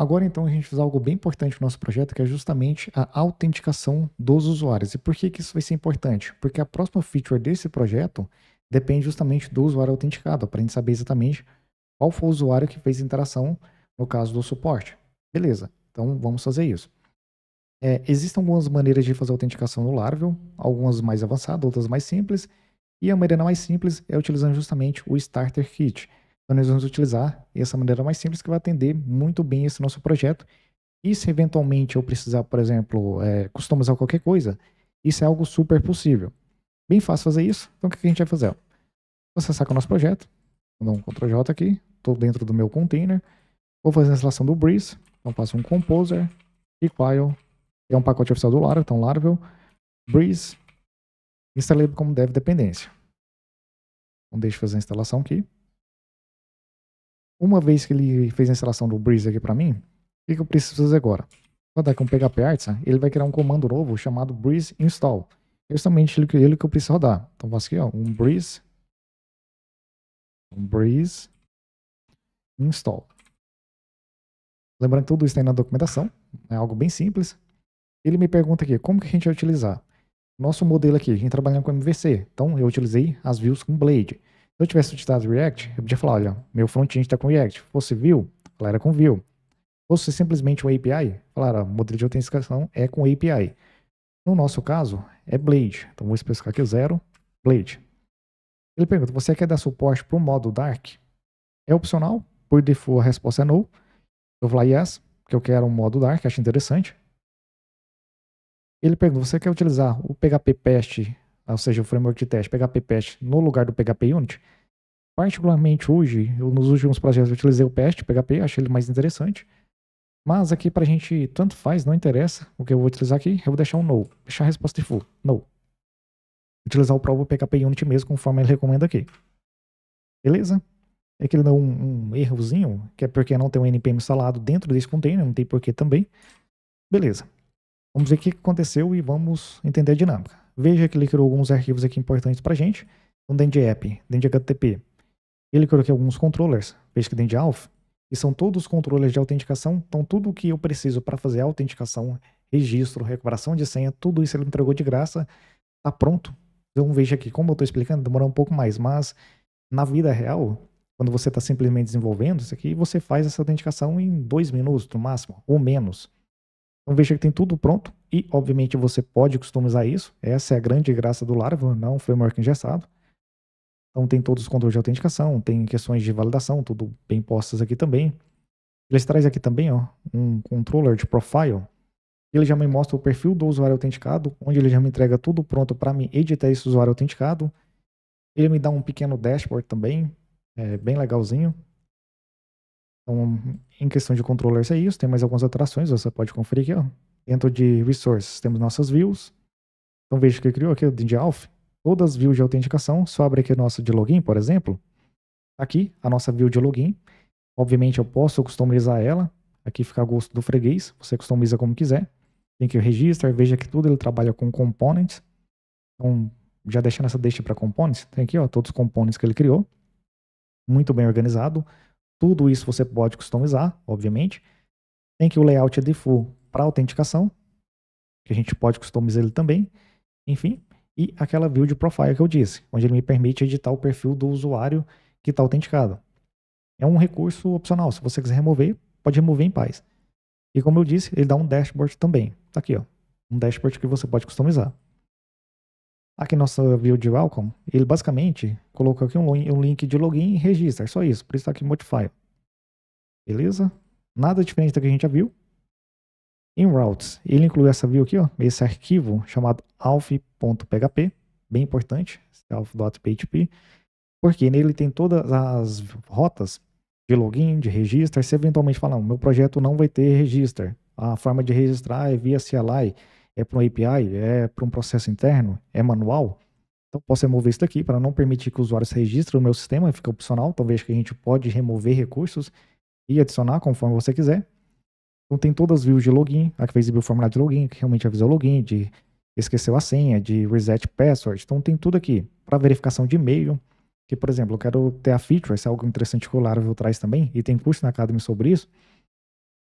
Agora então a gente fazer algo bem importante no nosso projeto, que é justamente a autenticação dos usuários. E por que, que isso vai ser importante? Porque a próxima feature desse projeto depende justamente do usuário autenticado, para a gente saber exatamente qual foi o usuário que fez a interação no caso do suporte. Beleza, então vamos fazer isso. É, existem algumas maneiras de fazer autenticação no Laravel, algumas mais avançadas, outras mais simples, e a maneira mais simples é utilizando justamente o Starter Kit, então, nós vamos utilizar essa é maneira mais simples que vai atender muito bem esse nosso projeto. E se eventualmente eu precisar, por exemplo, é, customizar qualquer coisa, isso é algo super possível. Bem fácil fazer isso. Então, o que a gente vai fazer? vou acessar com o nosso projeto. Vou dar um Ctrl J aqui. Estou dentro do meu container. Vou fazer a instalação do Breeze. Então, faço um Composer. Equile. É um pacote oficial do Laravel. Então, Laravel. Breeze. Instalei como dev dependência. Então, deixa eu fazer a instalação aqui. Uma vez que ele fez a instalação do Breeze aqui para mim, o que, que eu preciso fazer agora? Vou dar aqui um PHP Artisan, ele vai criar um comando novo chamado Breeze Install. É justamente ele que eu preciso rodar. Então, vou aqui, ó, um Breeze, um Breeze Install. Lembrando que tudo isso tem na documentação, é algo bem simples. Ele me pergunta aqui, como que a gente vai utilizar? Nosso modelo aqui, a gente trabalhando com MVC, então eu utilizei as views com Blade. Se eu tivesse utilizado React, eu podia falar, olha, meu front-end está com React. Fosse View, falar era com Vue. Fosse simplesmente um API, falar, o modelo de autenticação é com API. No nosso caso, é Blade. Então vou especificar aqui zero, Blade. Ele pergunta, você quer dar suporte para o modo Dark? É opcional, por default a resposta é no. Eu vou falar yes, porque eu quero um modo Dark, acho interessante. Ele pergunta, você quer utilizar o PHP Pest ou seja, o framework de teste PHP Pest no lugar do PHP Unit. Particularmente hoje, eu, nos últimos projetos eu utilizei o Pest, PHP, achei ele mais interessante. Mas aqui para a gente, tanto faz, não interessa o que eu vou utilizar aqui, eu vou deixar um no, deixar a resposta de full, no. Utilizar o próprio PHP Unit mesmo, conforme ele recomenda aqui. Beleza? É que ele deu um, um errozinho, que é porque não tem um NPM instalado dentro desse container, não tem porquê também. Beleza. Vamos ver o que aconteceu e vamos entender a dinâmica. Veja que ele criou alguns arquivos aqui importantes para a gente. Então, dentro de app, dentro de HTTP, ele criou aqui alguns controllers. Veja que dentro de alpha, e são todos os controllers de autenticação. Então, tudo o que eu preciso para fazer a autenticação, registro, recuperação de senha, tudo isso ele me entregou de graça. Está pronto. Então, veja aqui, como eu estou explicando, demorou um pouco mais, mas na vida real, quando você está simplesmente desenvolvendo isso aqui, você faz essa autenticação em dois minutos no máximo, ou menos. Então veja que tem tudo pronto. E, obviamente, você pode customizar isso. Essa é a grande graça do Laravel, não um framework engessado. Então, tem todos os controles de autenticação, tem questões de validação, tudo bem postas aqui também. Eles trazem aqui também ó, um controller de profile. Ele já me mostra o perfil do usuário autenticado, onde ele já me entrega tudo pronto para me editar esse usuário autenticado. Ele me dá um pequeno dashboard também, é bem legalzinho. Então, em questão de controllers é isso. Tem mais algumas atrações, você pode conferir aqui. Ó. Dentro de resources, temos nossas views. Então veja que eu criou aqui o de Todas as views de autenticação, só abre aqui o nosso de login, por exemplo. Tá aqui, a nossa view de login. Obviamente eu posso customizar ela. Aqui fica a gosto do freguês, você customiza como quiser. Tem que registrar, veja que tudo ele trabalha com components. Então, já deixando essa deixa para components, tem aqui ó, todos os components que ele criou. Muito bem organizado. Tudo isso você pode customizar, obviamente. Tem que o layout é default, para autenticação, que a gente pode customizar ele também, enfim, e aquela view de profile que eu disse, onde ele me permite editar o perfil do usuário que está autenticado. É um recurso opcional, se você quiser remover, pode remover em paz. E como eu disse, ele dá um dashboard também. Tá aqui, ó, um dashboard que você pode customizar. Aqui nossa view de welcome, ele basicamente colocou aqui um, link de login e register, só isso, por isso está aqui modify. Beleza? Nada diferente do que a gente já viu, em routes. Ele inclui essa view aqui, ó, esse arquivo chamado alf.php, bem importante, alf.php, porque nele tem todas as rotas de login, de register. Se eventualmente falar, meu projeto não vai ter register, a forma de registrar é via CLI, é para um API, é para um processo interno, é manual. Então posso remover isso daqui para não permitir que o usuário se registre no meu sistema, fica opcional, talvez que a gente pode remover recursos e adicionar conforme você quiser. Então tem todas as views de login, a que vai exibir o formulário de login, que realmente avisa o login, de esqueceu a senha, de reset password. Então tem tudo aqui. Para verificação de e-mail, que por exemplo, eu quero ter a feature, isso é algo interessante que o Laravel traz também, e tem curso na Academy sobre isso.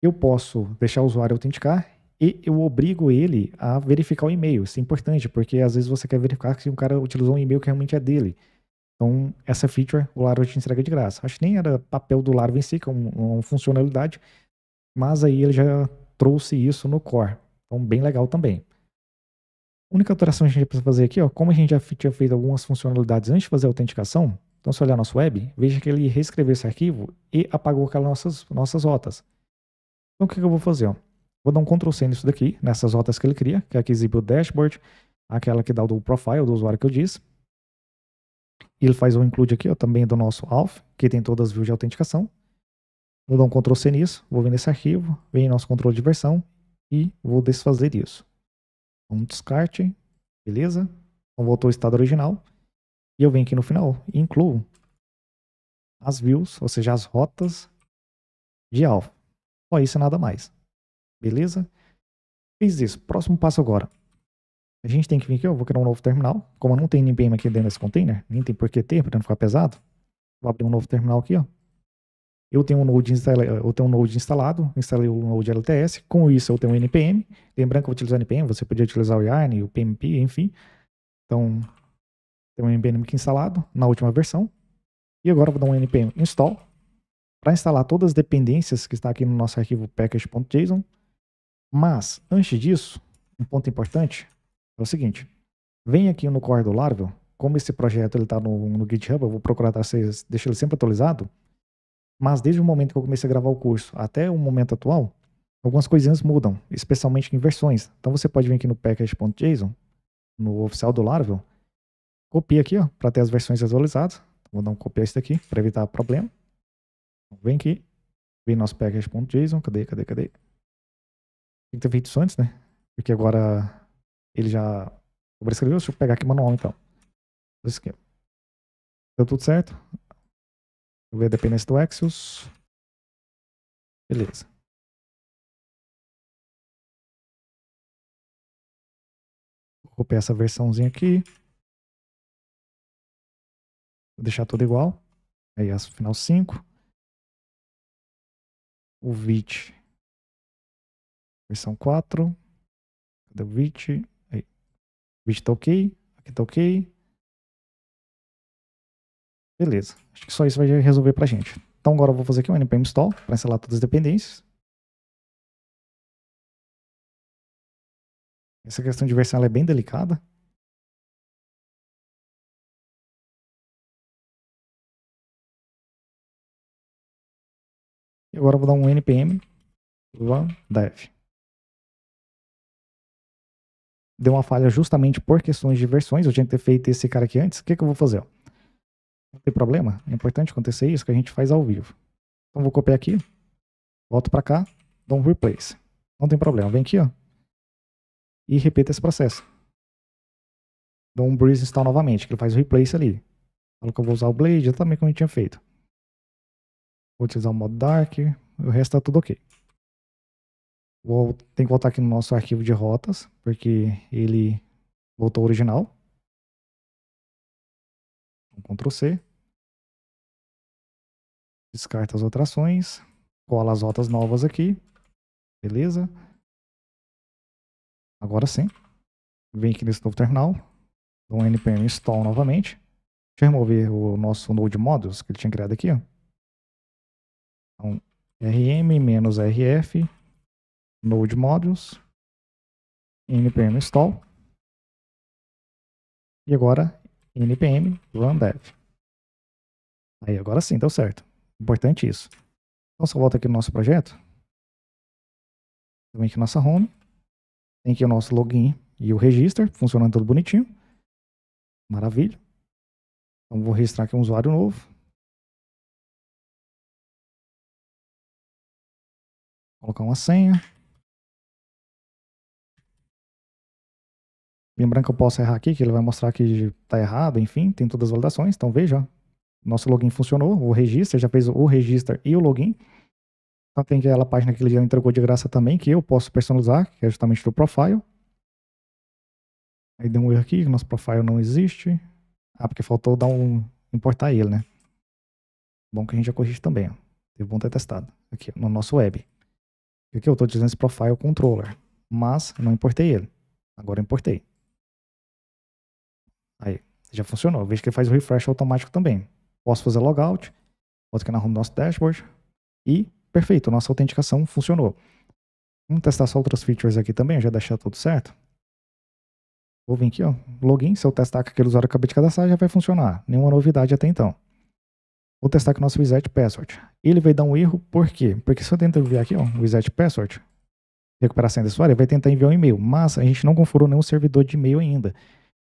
Eu posso deixar o usuário autenticar e eu obrigo ele a verificar o e-mail. Isso é importante, porque às vezes você quer verificar se um cara utilizou um e-mail que realmente é dele. Então, essa feature o Laravel te entrega de graça. Acho que nem era papel do Laravel em si, que é uma, uma funcionalidade, mas aí ele já trouxe isso no core. Então, bem legal também. A única alteração que a gente precisa fazer aqui, ó, como a gente já tinha feito algumas funcionalidades antes de fazer a autenticação, então se olhar nosso web, veja que ele reescreveu esse arquivo e apagou aquelas nossas, nossas rotas. Então o que, que eu vou fazer? Ó? Vou dar um Ctrl C nisso daqui, nessas rotas que ele cria, que é a que exibe o dashboard, aquela que dá o do profile do usuário que eu disse. E Ele faz um include aqui ó, também do nosso ALF, que tem todas as views de autenticação. Vou dar um Ctrl C nisso, vou vir nesse arquivo, vem nosso controle de versão e vou desfazer isso. Um então, descarte, beleza? Então voltou ao estado original. E eu venho aqui no final e incluo as views, ou seja, as rotas de alfa. Só isso e nada mais. Beleza? Fiz isso. Próximo passo agora. A gente tem que vir aqui, eu vou criar um novo terminal. Como não tem NPM aqui dentro desse container, nem tem por que ter, para não ficar pesado. Vou abrir um novo terminal aqui, ó. Eu tenho um Node, instala, eh, eu tenho um Node instalado, instalei o um Node LTS, com isso eu tenho um NPM. Lembrando que eu vou utilizar o NPM, você podia utilizar o Yarn, o PMP, enfim. Então, tem um NPM aqui instalado na última versão. E agora eu vou dar um NPM install para instalar todas as dependências que está aqui no nosso arquivo package.json. Mas, antes disso, um ponto importante é o seguinte. Vem aqui no core do Laravel, como esse projeto está no, no GitHub, eu vou procurar, tá, vocês, deixa ele sempre atualizado. Mas desde o momento que eu comecei a gravar o curso até o momento atual, algumas coisinhas mudam, especialmente em versões. Então você pode vir aqui no package.json, no oficial do Laravel, copia aqui para ter as versões atualizadas. Vou dar um copiar isso daqui para evitar problema. Então vem aqui, vem nosso package.json, cadê, cadê, cadê? Tem que ter feito isso antes, né? Porque agora ele já sobrescreveu. Deixa eu pegar aqui manual então. Deu tudo certo. Vou ver a dependência do Axios. Beleza. Vou copiar essa versãozinha aqui. Vou deixar tudo igual. Aí, as final 5. O VIT. Versão 4. Cadê o VIT? VIT tá ok. Aqui tá ok. Beleza. Acho que só isso vai resolver pra gente. Então agora eu vou fazer aqui um npm install para instalar todas as dependências. Essa questão de versão é bem delicada. E agora eu vou dar um npm run dev. Deu uma falha justamente por questões de versões. Eu tinha que ter feito esse cara aqui antes. O que, que eu vou fazer? Não tem problema. É importante acontecer isso que a gente faz ao vivo. Então vou copiar aqui, volto para cá, dou um replace. Não tem problema. Vem aqui, ó, e repita esse processo. Dou um breeze install novamente, que ele faz o replace ali. Falo que eu vou usar o blade, exatamente como a gente tinha feito. Vou utilizar o modo dark, o resto tá tudo ok. Vou, tem que voltar aqui no nosso arquivo de rotas, porque ele voltou original. Ctrl+C, Ctrl C. Descarta as outras ações. Cola as rotas novas aqui. Beleza. Agora sim. Vem aqui nesse novo terminal. Dou um npm install novamente. Deixa eu remover o nosso node modules que ele tinha criado aqui. Ó. Então, rm-rf node modules npm install. E agora npm run dev. Aí, agora sim, deu certo. Importante isso. Então, só volta aqui no nosso projeto. Também aqui nossa home. Tem aqui o nosso login e o register, funcionando tudo bonitinho. Maravilha. Então, vou registrar aqui um usuário novo. Colocar uma senha. Lembrando que eu posso errar aqui, que ele vai mostrar que está errado, enfim, tem todas as validações. Então veja, nosso login funcionou, o register já fez o register e o login. Então tem aquela página que ele já entregou de graça também, que eu posso personalizar, que é justamente do profile. Aí deu um erro aqui, nosso profile não existe. Ah, porque faltou dar um importar ele, né? Bom que a gente já corrige também, ó. É bom ter testado. Aqui, no nosso web. Aqui eu estou dizendo esse profile controller, mas não importei ele. Agora importei. Aí, já funcionou. vejo que ele faz o refresh automático também. Posso fazer logout, boto aqui na home do nosso dashboard e perfeito, nossa autenticação funcionou. Vamos testar só outras features aqui também, já deixar tudo certo. Vou vir aqui, ó, login, se eu testar com aquele usuário que acabei de cadastrar já vai funcionar. Nenhuma novidade até então. Vou testar aqui o nosso reset password. Ele vai dar um erro, por quê? Porque se eu tentar enviar aqui, ó, reset password, recuperação a senha desse usuário, ele vai tentar enviar um e-mail, mas a gente não configurou nenhum servidor de e-mail ainda.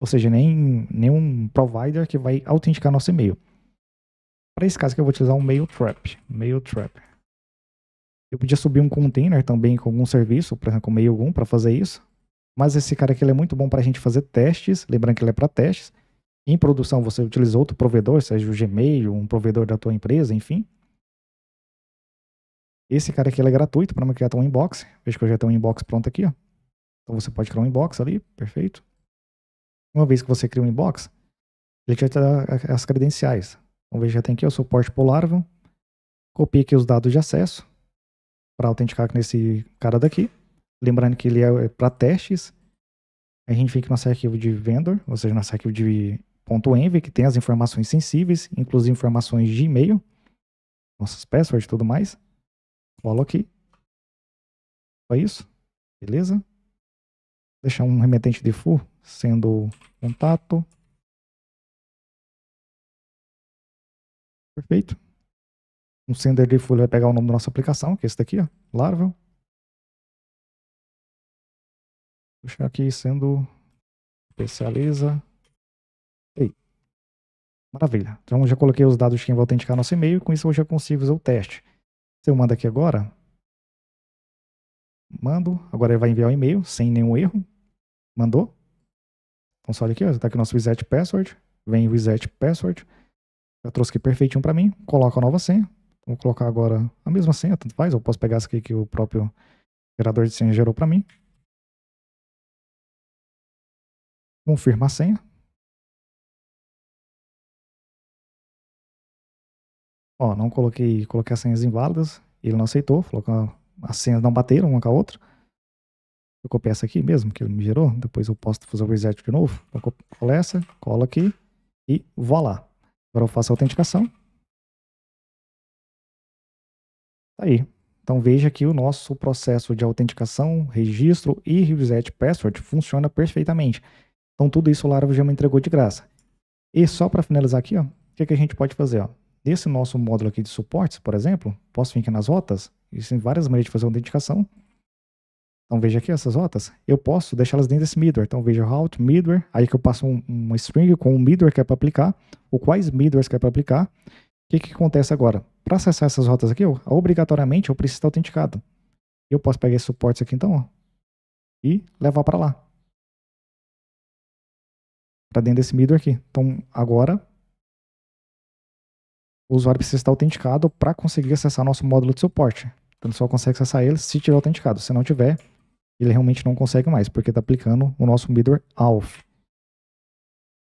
Ou seja, nem nenhum provider que vai autenticar nosso e-mail. Para esse caso que eu vou utilizar um Mailtrap. Mailtrap. Eu podia subir um container também com algum serviço, por exemplo, com Mailgun, para fazer isso. Mas esse cara aqui é muito bom para a gente fazer testes, lembrando que ele é para testes. Em produção você utiliza outro provedor, seja o Gmail, um provedor da tua empresa, enfim. Esse cara aqui é gratuito para criar um inbox. Veja que eu já tenho um inbox pronto aqui. Ó. Então você pode criar um inbox ali, perfeito. Uma vez que você cria um inbox, ele já te dá as credenciais. Então veja, já tem aqui o suporte Polarvon. Copie aqui os dados de acesso para autenticar com esse cara daqui. Lembrando que ele é, é para testes. A gente fica no nosso arquivo de vendor, ou seja, nosso arquivo de .env, que tem as informações sensíveis, inclusive informações de e-mail, nossas passwords e tudo mais. Colo aqui. Só isso. Beleza? Deixar um remetente de full sendo contato. Perfeito. Um sender diff vai pegar o nome da nossa aplicação, que é esse daqui, ó, Laravel. Puxar aqui sendo especializa. Ei. Maravilha. Então já coloquei os dados de quem vai autenticar nosso e-mail e com isso eu já consigo fazer o teste. Se eu mando aqui agora, mando, agora ele vai enviar o e-mail sem nenhum erro. Mandou console aqui, ó, tá aqui o nosso reset password, vem reset password, eu trouxe aqui perfeitinho para mim, coloca a nova senha, vou colocar agora a mesma senha, tanto faz, eu posso pegar essa aqui que o próprio gerador de senha gerou para mim. Confirma a senha. Ó, não coloquei, coloquei as senhas inválidas, ele não aceitou, falou que as senhas não bateram uma com a outra. Eu copio essa aqui mesmo, que ele me gerou. Depois eu posso fazer o reset de novo. Eu então, colo essa, colo aqui e lá. Agora eu faço a autenticação. Tá aí. Então veja que o nosso processo de autenticação, registro e reset password funciona perfeitamente. Então tudo isso o Laravel já me entregou de graça. E só para finalizar aqui, o que, que a gente pode fazer? Ó? Nesse nosso módulo aqui de suportes, por exemplo, posso vir aqui nas rotas, existem várias maneiras de fazer autenticação. Então veja aqui essas notas. Eu posso deixá-las dentro desse middleware. Então veja route, middleware, aí que eu passo um, um string com o um middleware que é para aplicar, ou quais middlewares que é para aplicar. O que, que acontece agora? Para acessar essas rotas aqui, obrigatoriamente eu preciso estar autenticado. Eu posso pegar esse suporte aqui então, ó, e levar para lá. Para dentro desse middleware aqui. Então agora o usuário precisa estar autenticado para conseguir acessar nosso módulo de suporte. Então, só consegue acessar ele se tiver autenticado. Se não tiver, ele realmente não consegue mais, porque está aplicando o nosso middleware alpha.